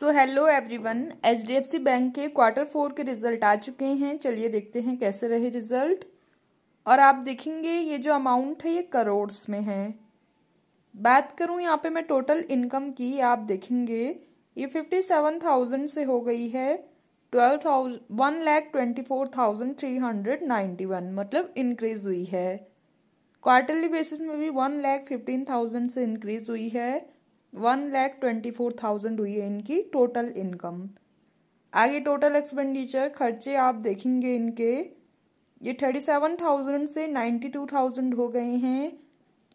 सो hello everyone HDFC bank के quarter four के result आ चुके हैं चलिए देखते हैं कैसे रहे रिजल्ट और आप देखेंगे ये जो अमाउंट है ये करोड़्स में है बात करूँ यहाँ पे मैं टोटल इनकम की आप देखेंगे ये फिफ्टी सेवन थाउजेंड से हो गई है twelve thousand one lakh twenty four thousand three hundred ninety one मतलब इंक्रीज हुई है क्वार्टरली बेसिस में भी वन लैख फिफ्टीन थाउजेंड से इंक्रीज हुई है one lakh twenty four thousand हुई है इनकी टोटल इनकम आगे टोटल एक्सपेंडिचर खर्चे आप देखेंगे इनके ये थर्टी सेवन थाउजेंड से नाइन्टी टू थाउजेंड हो गए हैं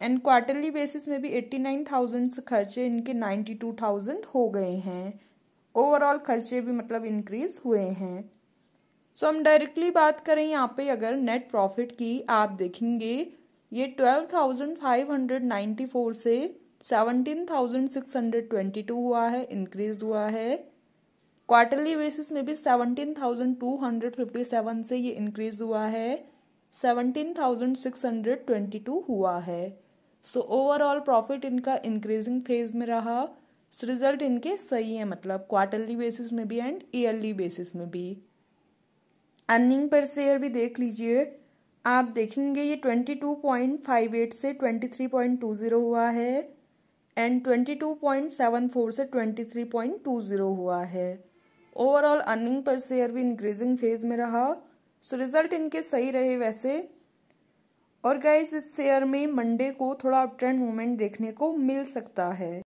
एंड क्वार्टरली बेसिस में भी एट्टी नाइन थाउजेंड से खर्चे इनके नाइन्टी टू थाउजेंड हो गए हैं ओवरऑल खर्चे भी मतलब इंक्रीज हुए हैं सो so, हम डायरेक्टली बात करें यहाँ पे अगर नेट प्रॉफिट की आप देखेंगे ये twelve thousand five hundred ninety four से seventeen thousand six hundred twenty two हुआ है इंक्रीज हुआ है क्वार्टरली बेसिस में भी seventeen thousand two hundred fifty seven से ये इंक्रीज हुआ है seventeen thousand six hundred twenty two हुआ है सो ओवरऑल प्रॉफिट इनका इंक्रीजिंग फेज में रहा सो रिजल्ट इनके सही है मतलब क्वार्टरली बेसिस में भी एंड ईयरली बेसिस में भी अर्निंग पर शेयर भी देख लीजिए आप देखेंगे ये twenty two point five eight से twenty three point two zero हुआ है एंड 22.74 से 23.20 हुआ है ओवरऑल अर्निंग पर शेयर भी इंक्रीजिंग फेज में रहा सो so, रिजल्ट इनके सही रहे वैसे और गाइस इस शेयर में मंडे को थोड़ा अपट्रेंड मूवमेंट देखने को मिल सकता है